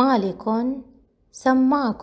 مالك سماك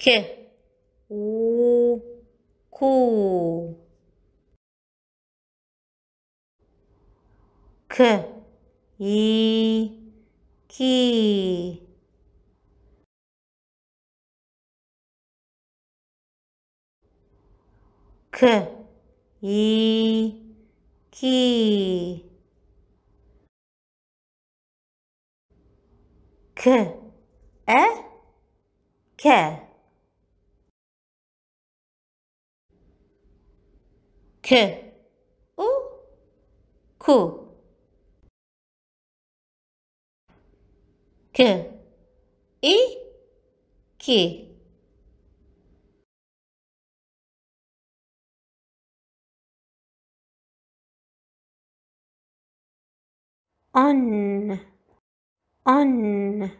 개, 오, 고, 크, 이, 키. 크, 이, 키. 크, 에, 개. k u ku k i ki on on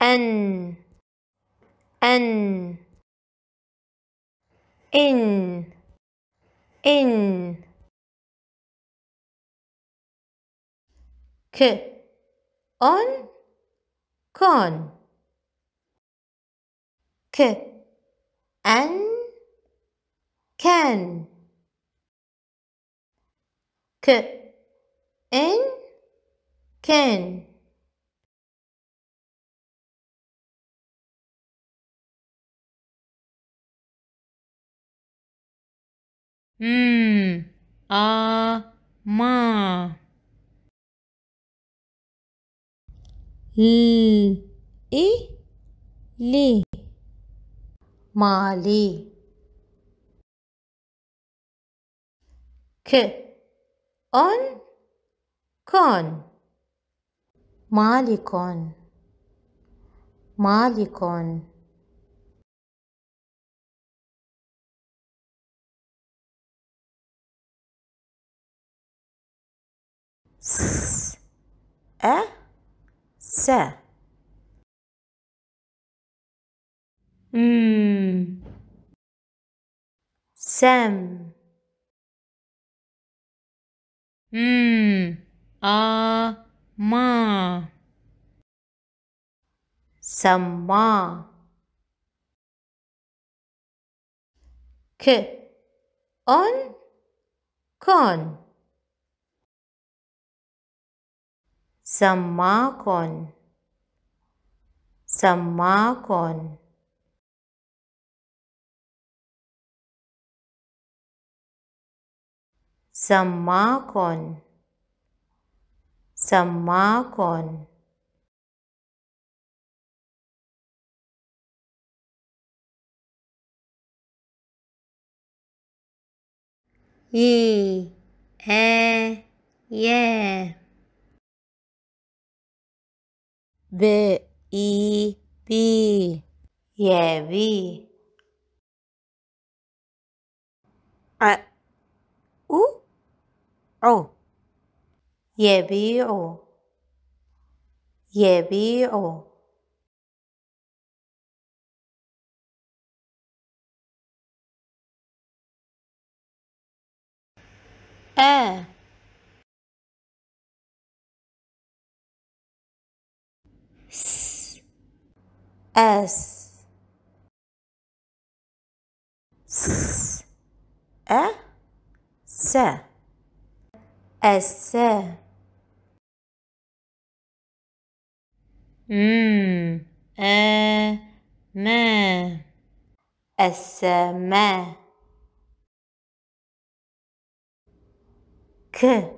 an an in in k on con k an, can k in can Mm, ma. L, i, li. Mali. K, on, Kon. Malikon. Malikon. س أ س م سم م آ ما سما ك أن كان सम्मा कौन सम्मा कौन सम्मा कौन सम्मा कौन ई ए ये B E B Yevi A uh, U O Yebi'u Yebi'u uh. A S, S, S, A, S, S, M, A, M, S, M, K,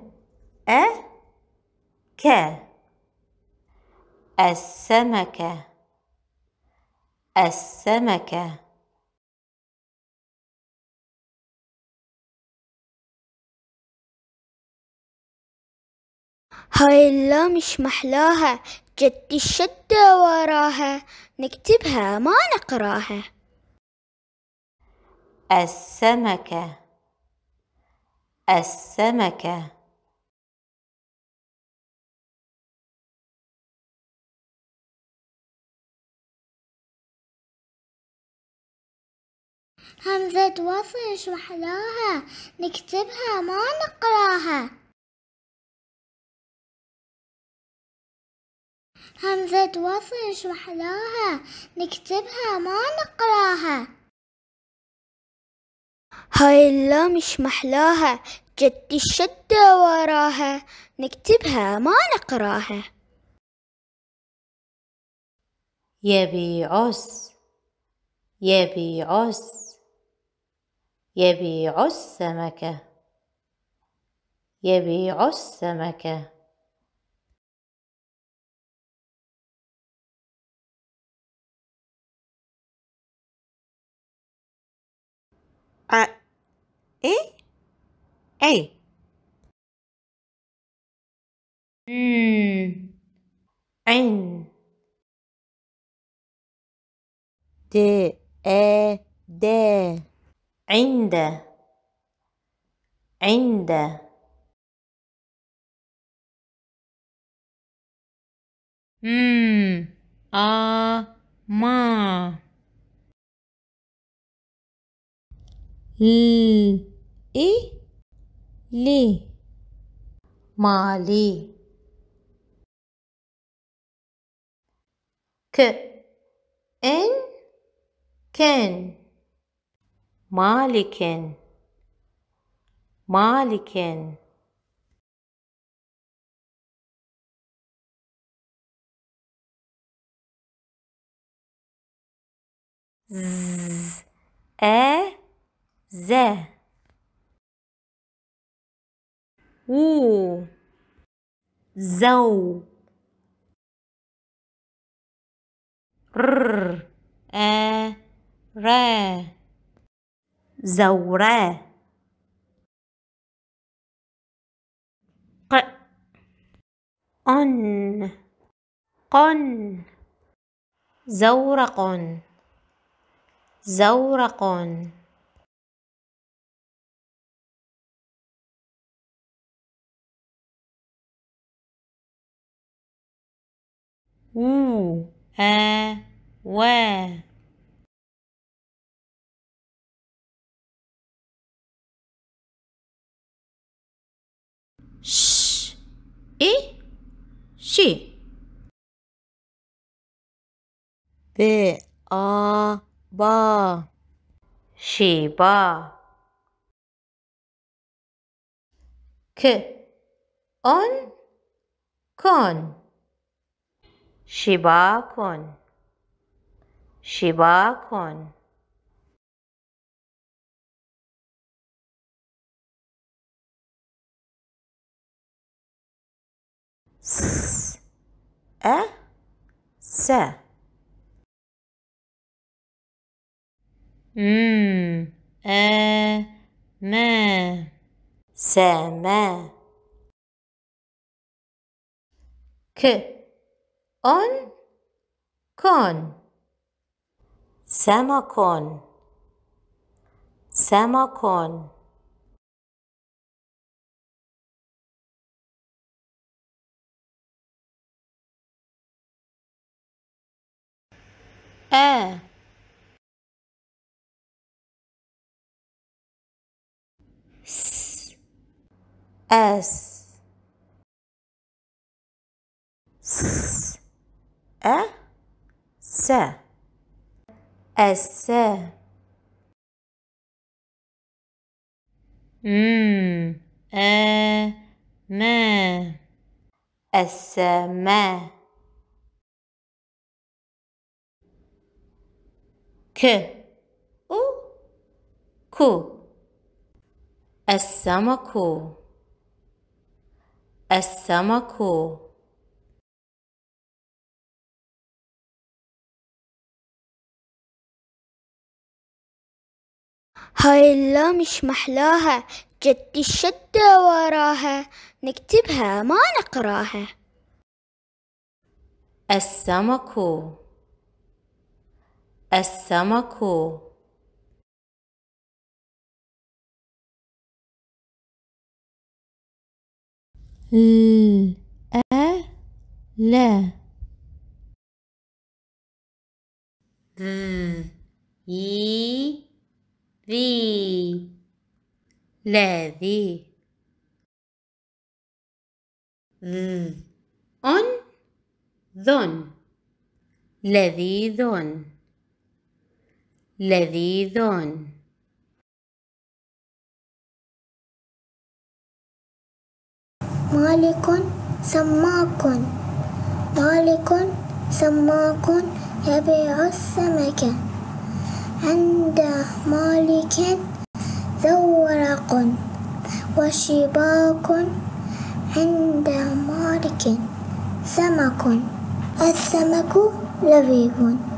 A, K. السمكة السمكة هاي اللام مش محلاها جدي الشدة وراها نكتبها ما نقراها السمكة السمكة همزة وصل إيش محلاها نكتبها ما نقراها همزة وصل شو أحلاها نكتبها ما نقراها هاي اللام مش محلاها جد الشدة وراها نكتبها ما نقراها يبي عس يبي عس يبيع السمكة يبيع السمكة أ إيه؟ اي أي م د أ د عند عند م آ ما ل إي لي مالي ك إن كان مالك مالك ز ا ز و زو ر ا ر زورا ق قن قن زورق زورق و آ و sh et she. Be are ba ba. K on con Sheba con Sheba con س ا س م ا م سما آن کن سما کن سما کن air s s s a s s hmm. m a m ك و كو السمك السمك هاي اللام مش محلاها جدي الشدة وراها نكتبها ما نقراها السمك السمك ل أ لا ذ ي ذي لاذي ذ أن ذن لذيذ لذيذ مالك سماك مالك سماك يبيع السمك عند مالك زورق وشباك عند مالك سمك السمك لذيذ